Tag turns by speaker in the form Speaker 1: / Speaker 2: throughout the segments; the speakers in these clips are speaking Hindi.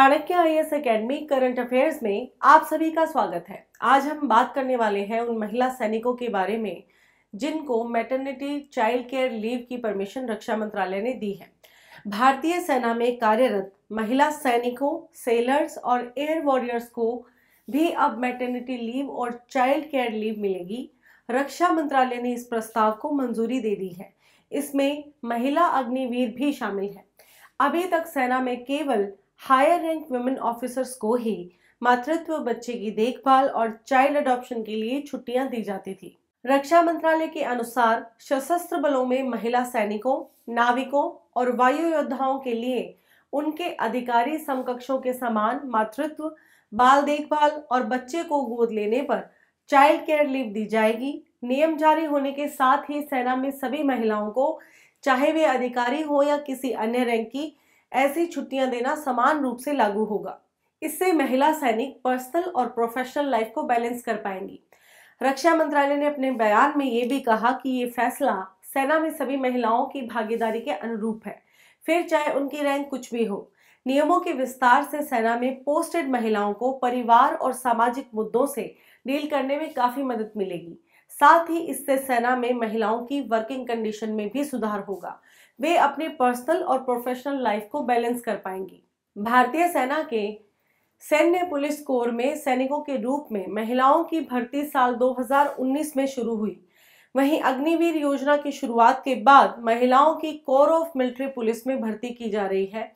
Speaker 1: Chanakya I S academy current affairs में आप सभी का स्वागत है आज हम बात करने वाले हैं उन महिला सैनिकों के बारे में जिनको मैटरनिटी चाइल्ड केयर लीव की परमिशन रक्षा मंत्रालय ने दी है भारतीय सेना में कार्यरत महिला सैनिकों सेलर्स और एयर वॉरियर्स को भी अब मैटरनिटी लीव और चाइल्ड केयर लीव मिलेगी रक्षा मंत्रालय ने इस प्रस्ताव को मंजूरी दे दी है इसमें महिला अग्निवीर भी शामिल है अभी तक सेना में केवल हायर रैंक वुमेन ऑफिसर्स को ही मातृत्व बच्चे की देखभाल और चाइल्ड अडॉप्शन के लिए छुट्टियां दी जाती थी रक्षा मंत्रालय के अनुसार सशस्त्र बलों में महिला सैनिकों नाविकों और वायु योद्धाओं के लिए उनके अधिकारी समकक्षों के समान मातृत्व बाल देखभाल और बच्चे को गोद लेने पर चाइल्ड केयर लीव दी जाएगी नियम जारी होने के साथ ही सेना में सभी महिलाओं को चाहे वे अधिकारी हो या किसी अन्य रैंक की ऐसी छुट्टियां देना समान रूप से लागू होगा इससे महिला सैनिक पर्सनल और प्रोफेशनल लाइफ को बैलेंस कर पाएंगी रक्षा मंत्रालय ने अपने बयान में ये भी कहा कि ये फैसला सेना में सभी महिलाओं की भागीदारी के अनुरूप है फिर चाहे उनकी रैंक कुछ भी हो नियमों के विस्तार से सेना में पोस्टेड महिलाओं को परिवार और सामाजिक मुद्दों से डील करने में काफी मदद मिलेगी साथ ही इससे सेना में महिलाओं की वर्किंग कंडीशन में भी सुधार होगा वे अपने पर्सनल और प्रोफेशनल लाइफ को बैलेंस कर पाएंगी भारतीय सेना के सैन्य पुलिस कोर में सैनिकों के रूप में महिलाओं की भर्ती साल 2019 में शुरू हुई वहीं अग्निवीर योजना की शुरुआत के बाद महिलाओं की कोर ऑफ मिलिट्री पुलिस में भर्ती की जा रही है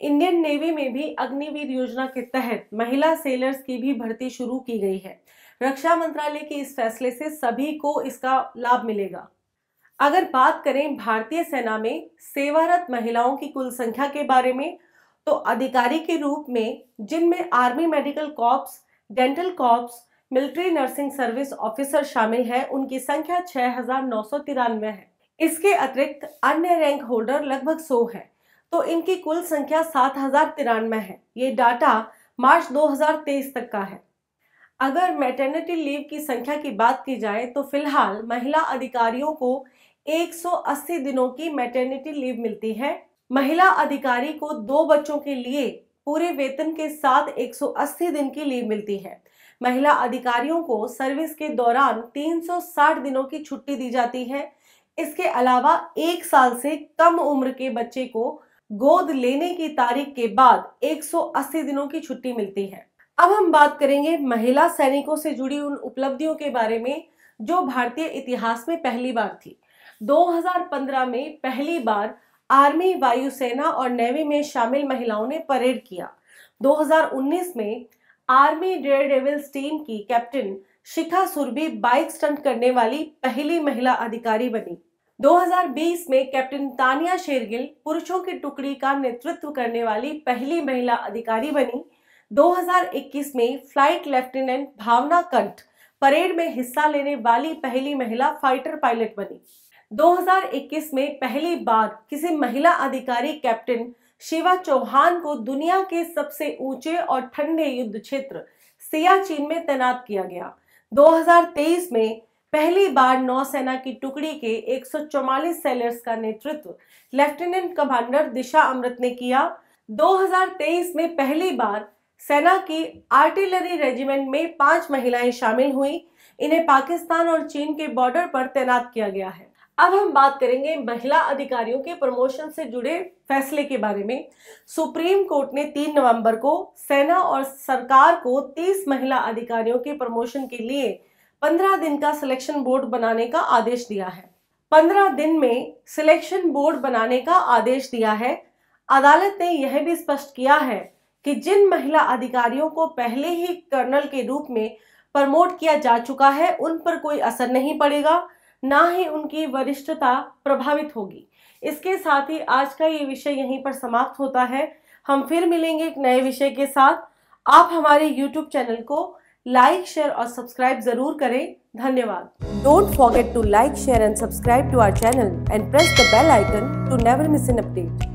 Speaker 1: इंडियन नेवी में भी अग्निवीर योजना के तहत महिला सेलर्स की भी भर्ती शुरू की गई है रक्षा मंत्रालय के इस फैसले से सभी को इसका लाभ मिलेगा अगर बात करें भारतीय सेना में सेवारत महिलाओं की कुल संख्या के बारे में तो अधिकारी के रूप में जिनमें army medical corps dental corps military nursing service officer शामिल है उनकी संख्या छह है इसके अतिरिक्त अन्य रैंक होल्डर लगभग सौ हैं तो इनकी कुल संख्या सात हजार तिरानवे है ये डाटा मार्च 2023 तक का है अगर मेटर्निटी लीव की संख्या की बात की जाए तो फिलहाल महिला अधिकारियों को 180 दिनों की मैटरनिटी लीव मिलती है महिला अधिकारी को दो बच्चों के लिए पूरे वेतन के साथ 180 दिन की लीव मिलती है महिला अधिकारियों को सर्विस के दौरान 360 दिनों की छुट्टी दी जाती है इसके अलावा एक साल से कम उम्र के बच्चे को गोद लेने की तारीख के बाद 180 दिनों की छुट्टी मिलती है अब हम बात करेंगे महिला सैनिकों से जुड़ी उन उपलब्धियों के बारे में जो भारतीय इतिहास में पहली बार थी 2015 में पहली बार आर्मी वायुसेना और नेवी में शामिल महिलाओं ने परेड किया 2019 में आर्मी डेयर डेविल्स टीम की captain Shikha Surabhi bike stunt करने वाली पहली महिला अधिकारी बनी 2020 में कैप्टन तानिया शेरगिल पुरुषों की टुकड़ी का नेतृत्व करने वाली पहली महिला अधिकारी बनी 2021 में फ्लाइट लेफ्टिनेंट भावना कंठ परेड में हिस्सा लेने वाली पहली महिला फाइटर पायलट बनी 2021 में पहली बार किसी महिला अधिकारी कैप्टन शिवा चौहान को दुनिया के सबसे ऊंचे और ठंडे युद्ध क्षेत्र सियाचिन में तैनात किया गया 2023 में पहली बार नौसेना की टुकड़ी के 144 सेलर्स का नेतृत्व लेफ्टिनेंट कमांडर दिशा अमृत ने किया 2023 में पहली बार सेना की आर्टिलरी रेजिमेंट में पांच महिलाएं शामिल हुई इन्हें पाकिस्तान और चीन के बॉर्डर पर तैनात किया गया है अब हम बात करेंगे महिला अधिकारियों के प्रमोशन से जुड़े फैसले के बारे में सुप्रीम कोर्ट ने 3 नवंबर को सेना और सरकार को 30 महिला अधिकारियों के प्रमोशन के लिए 15 दिन का सिलेक्शन बोर्ड बनाने का आदेश दिया है 15 दिन में सिलेक्शन बोर्ड बनाने का आदेश दिया है अदालत ने यह भी स्पष्ट किया है कि जिन महिला अधिकारियों को पहले ही कर्नल के रूप में प्रमोट किया जा चुका है उन पर कोई असर नहीं पड़ेगा ना ही उनकी वरिष्ठता प्रभावित होगी इसके साथ ही आज का ये विषय यहीं पर समाप्त होता है हम फिर मिलेंगे एक नए विषय के साथ आप हमारे YouTube चैनल को लाइक शेयर और सब्सक्राइब जरूर करें धन्यवाद don't forget to like share and subscribe to our channel and press the bell icon to never miss an update